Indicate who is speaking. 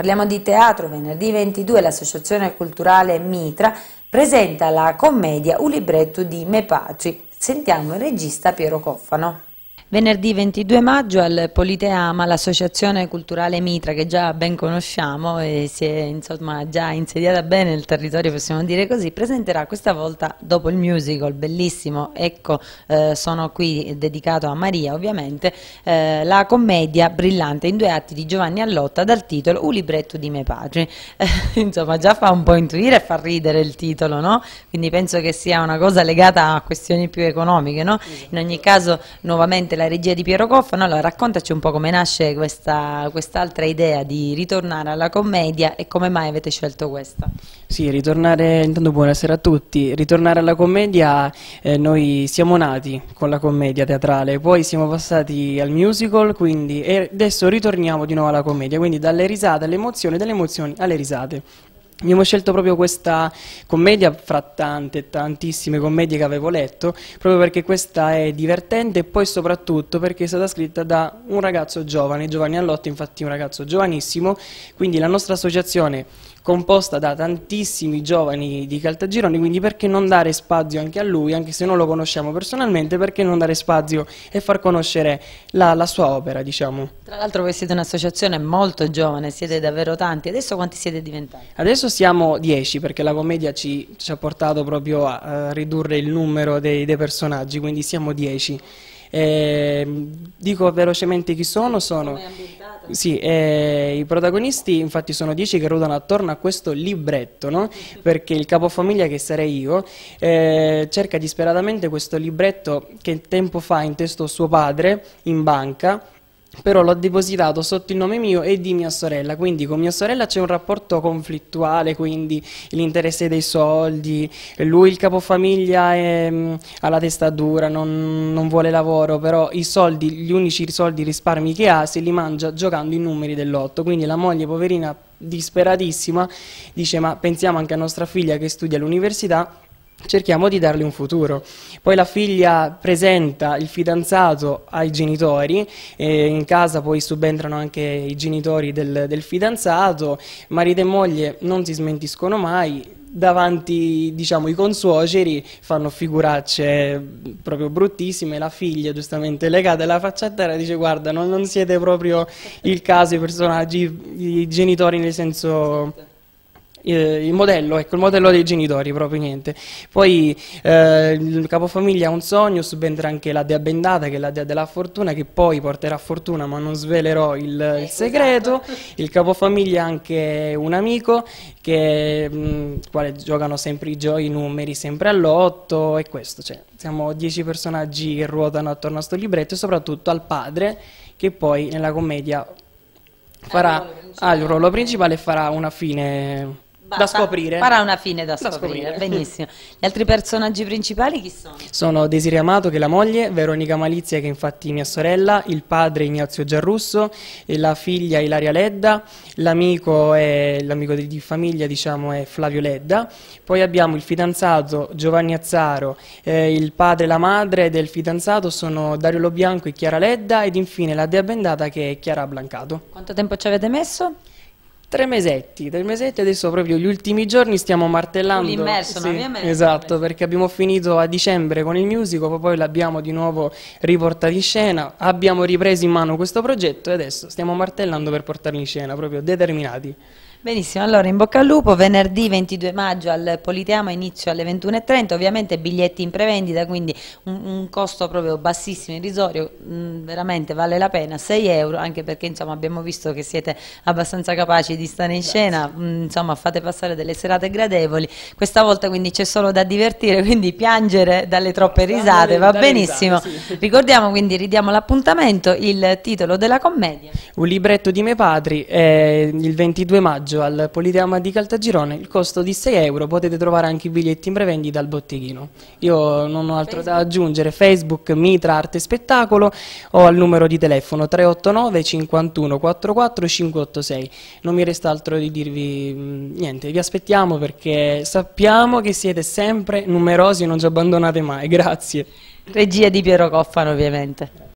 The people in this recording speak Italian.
Speaker 1: Parliamo di teatro, venerdì 22 l'Associazione Culturale Mitra presenta la commedia Un libretto di Mepatri. Sentiamo il regista Piero Coffano. Venerdì 22 maggio al Politeama l'associazione culturale Mitra che già ben conosciamo e si è insomma, già insediata bene nel territorio possiamo dire così presenterà questa volta dopo il musical bellissimo ecco eh, sono qui dedicato a Maria ovviamente eh, la commedia brillante in due atti di Giovanni Allotta dal titolo Un libretto di me padri eh, insomma già fa un po' intuire e fa ridere il titolo no? quindi penso che sia una cosa legata a questioni più economiche no? in ogni caso nuovamente la regia di Piero Coffano, allora raccontaci un po' come nasce questa quest'altra idea di ritornare alla commedia e come mai avete
Speaker 2: scelto questa? Sì, ritornare, intanto buonasera a tutti, ritornare alla commedia, eh, noi siamo nati con la commedia teatrale, poi siamo passati al musical, quindi e adesso ritorniamo di nuovo alla commedia, quindi dalle risate all'emozione, dalle emozioni alle risate. Abbiamo scelto proprio questa commedia fra tante, tantissime commedie che avevo letto, proprio perché questa è divertente e poi soprattutto perché è stata scritta da un ragazzo giovane, Giovanni Allotto, infatti un ragazzo giovanissimo, quindi la nostra associazione composta da tantissimi giovani di Caltagirone, quindi perché non dare spazio anche a lui, anche se non lo conosciamo personalmente, perché non dare spazio e far conoscere la, la sua opera, diciamo.
Speaker 1: Tra l'altro voi siete un'associazione molto giovane, siete davvero tanti, adesso quanti siete diventati?
Speaker 2: Adesso siamo dieci, perché la commedia ci, ci ha portato proprio a, a, ridurre il numero dei, dei personaggi, quindi siamo dieci. Eh, dico velocemente chi sono, sono sì, eh, i protagonisti infatti sono dieci che ruotano attorno a questo libretto, no? perché il capofamiglia che sarei io eh, cerca disperatamente questo libretto che tempo fa ha intestò suo padre in banca però l'ho depositato sotto il nome mio e di mia sorella, quindi con mia sorella c'è un rapporto conflittuale, quindi l'interesse dei soldi, lui il capofamiglia è, mm, alla testa dura, non, non, vuole lavoro, però i soldi, gli unici soldi risparmi che ha se li mangia giocando i numeri dell'otto, quindi la moglie poverina disperatissima dice ma pensiamo anche a nostra figlia che studia all'università cerchiamo di darle un futuro. Poi la figlia presenta il fidanzato ai genitori, in casa poi subentrano anche i genitori del, del fidanzato, marito e moglie non si smentiscono mai, davanti diciamo i consuoceri fanno figuracce proprio bruttissime la figlia giustamente legata alla faccia a terra dice guarda non, non siete proprio il caso i personaggi i genitori nel senso eh, il modello, ecco, il modello dei genitori proprio niente. Poi eh, il capofamiglia ha un sogno, subentra anche la dea bendata che è la dea della fortuna che poi porterà fortuna ma non svelerò il, eh, il esatto. segreto. Esatto. Il capofamiglia ha anche un amico che, mh, mm, quale giocano sempre i, gio i numeri, sempre all'otto e questo. Cioè, siamo dieci personaggi che ruotano attorno a questo libretto e soprattutto al padre che poi nella commedia farà ah, il ruolo principale ah, e farà una fine Basta. da scoprire. Farà una
Speaker 1: fine da, da scoprire. Benissimo.
Speaker 2: Gli altri personaggi principali chi sono? Sono Desiree Amato, che è la moglie, Veronica Malizia, che è infatti mia sorella, il padre Ignazio Giarrusso, la figlia Ilaria Ledda, l'amico, di, di famiglia diciamo, è Flavio Ledda, poi abbiamo il fidanzato Giovanni Azzaro, eh, il padre e la madre del fidanzato sono Dario Lobianco e Chiara Ledda ed infine la dea bendata che è Chiara Blancato. Quanto tempo ci avete messo? tre mesetti, tre mesetti, adesso proprio gli ultimi giorni stiamo martellando. L'immerso, sì, Esatto, perché abbiamo finito a dicembre con il musical, poi l'abbiamo di nuovo riportato in scena, abbiamo ripreso in mano questo progetto e adesso stiamo martellando per portarlo in scena, proprio determinati. Benissimo, allora in bocca al
Speaker 1: lupo, venerdì 22 maggio al Politeama inizio alle 21.30, ovviamente biglietti in prevendita, quindi un, un costo proprio bassissimo, irrisorio, mh, mm, veramente vale la pena, 6 euro, anche perché insomma, abbiamo visto che siete abbastanza capaci di stare in Grazie. scena, mm, mh, insomma fate passare delle serate gradevoli, questa volta quindi c'è solo da divertire, quindi piangere dalle
Speaker 2: troppe risate, va benissimo.
Speaker 1: Ricordiamo quindi, ridiamo l'appuntamento, il titolo della commedia.
Speaker 2: Un libretto di miei padri, eh, il 22 maggio maggio al Politeama di Caltagirone, il costo di 6 euro, potete trovare anche i biglietti in prevendita al botteghino. Io non ho altro Facebook. da aggiungere, Facebook, Mitra, Arte Spettacolo o al numero di telefono 389 51 44 586. Non mi resta altro di dirvi niente, vi aspettiamo perché sappiamo che siete sempre numerosi e non ci abbandonate mai, grazie. Regia di Piero Coffano ovviamente.